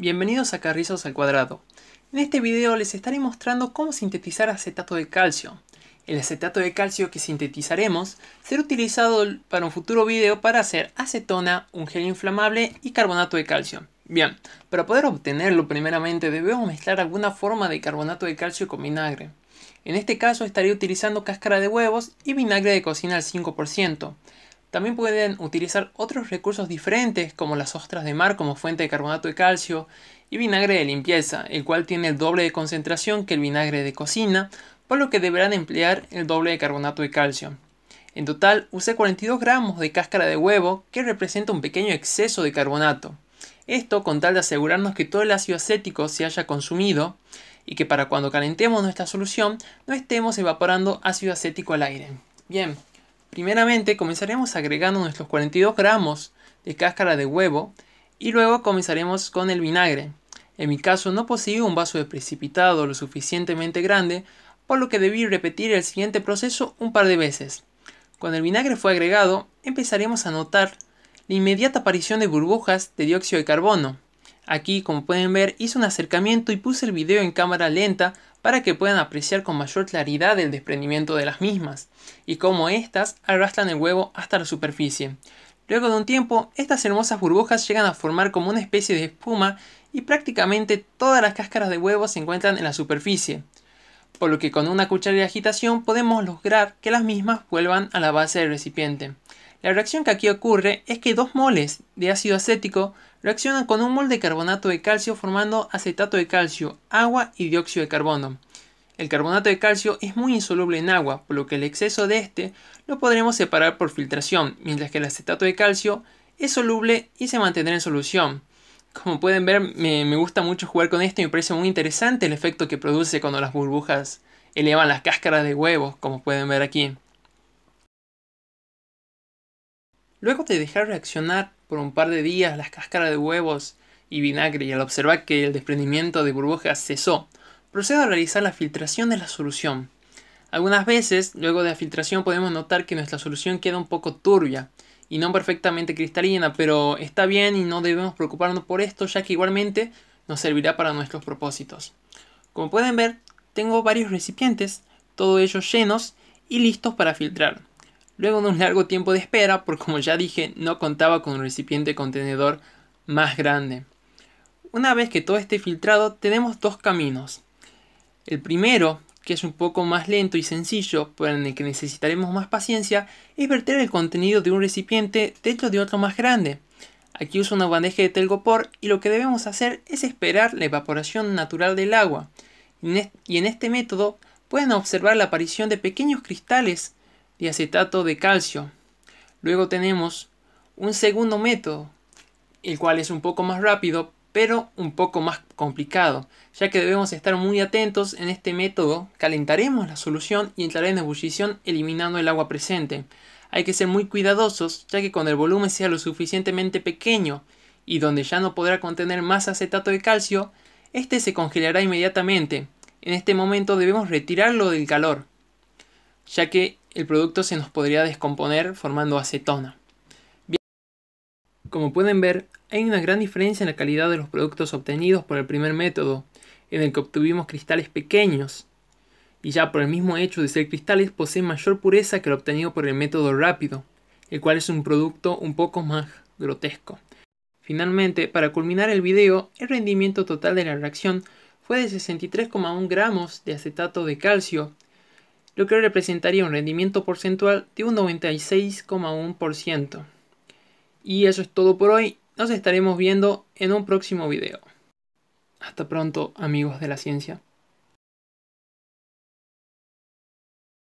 Bienvenidos a Carrizos al Cuadrado. En este video les estaré mostrando cómo sintetizar acetato de calcio. El acetato de calcio que sintetizaremos será utilizado para un futuro video para hacer acetona, un gel inflamable y carbonato de calcio. Bien, para poder obtenerlo primeramente debemos mezclar alguna forma de carbonato de calcio con vinagre. En este caso estaré utilizando cáscara de huevos y vinagre de cocina al 5%. También pueden utilizar otros recursos diferentes como las ostras de mar como fuente de carbonato de calcio y vinagre de limpieza, el cual tiene el doble de concentración que el vinagre de cocina, por lo que deberán emplear el doble de carbonato de calcio. En total usé 42 gramos de cáscara de huevo que representa un pequeño exceso de carbonato. Esto con tal de asegurarnos que todo el ácido acético se haya consumido y que para cuando calentemos nuestra solución no estemos evaporando ácido acético al aire. Bien, Primeramente comenzaremos agregando nuestros 42 gramos de cáscara de huevo y luego comenzaremos con el vinagre. En mi caso no poseí un vaso de precipitado lo suficientemente grande, por lo que debí repetir el siguiente proceso un par de veces. Cuando el vinagre fue agregado, empezaremos a notar la inmediata aparición de burbujas de dióxido de carbono, Aquí como pueden ver hice un acercamiento y puse el video en cámara lenta para que puedan apreciar con mayor claridad el desprendimiento de las mismas y cómo estas arrastran el huevo hasta la superficie. Luego de un tiempo, estas hermosas burbujas llegan a formar como una especie de espuma y prácticamente todas las cáscaras de huevo se encuentran en la superficie, por lo que con una cuchara de agitación podemos lograr que las mismas vuelvan a la base del recipiente. La reacción que aquí ocurre es que dos moles de ácido acético Reaccionan con un mol de carbonato de calcio formando acetato de calcio, agua y dióxido de carbono. El carbonato de calcio es muy insoluble en agua, por lo que el exceso de este lo podremos separar por filtración, mientras que el acetato de calcio es soluble y se mantendrá en solución. Como pueden ver, me, me gusta mucho jugar con esto y me parece muy interesante el efecto que produce cuando las burbujas elevan las cáscaras de huevos, como pueden ver aquí. Luego de dejar reaccionar por un par de días las cáscaras de huevos y vinagre y al observar que el desprendimiento de burbujas cesó, procedo a realizar la filtración de la solución. Algunas veces, luego de la filtración podemos notar que nuestra solución queda un poco turbia y no perfectamente cristalina, pero está bien y no debemos preocuparnos por esto ya que igualmente nos servirá para nuestros propósitos. Como pueden ver, tengo varios recipientes, todos ellos llenos y listos para filtrar luego de un largo tiempo de espera, por como ya dije, no contaba con un recipiente contenedor más grande. Una vez que todo esté filtrado, tenemos dos caminos. El primero, que es un poco más lento y sencillo, pero en el que necesitaremos más paciencia, es verter el contenido de un recipiente dentro de otro más grande. Aquí uso una bandeja de telgopor y lo que debemos hacer es esperar la evaporación natural del agua. Y en este método pueden observar la aparición de pequeños cristales de acetato de calcio. Luego tenemos un segundo método, el cual es un poco más rápido, pero un poco más complicado, ya que debemos estar muy atentos en este método, calentaremos la solución y entrará en ebullición eliminando el agua presente. Hay que ser muy cuidadosos, ya que cuando el volumen sea lo suficientemente pequeño y donde ya no podrá contener más acetato de calcio, este se congelará inmediatamente. En este momento debemos retirarlo del calor, ya que el producto se nos podría descomponer formando acetona. Bien. Como pueden ver, hay una gran diferencia en la calidad de los productos obtenidos por el primer método, en el que obtuvimos cristales pequeños, y ya por el mismo hecho de ser cristales posee mayor pureza que lo obtenido por el método rápido, el cual es un producto un poco más grotesco. Finalmente, para culminar el video, el rendimiento total de la reacción fue de 63,1 gramos de acetato de calcio lo que representaría un rendimiento porcentual de un 96,1%. Y eso es todo por hoy, nos estaremos viendo en un próximo video. Hasta pronto amigos de la ciencia.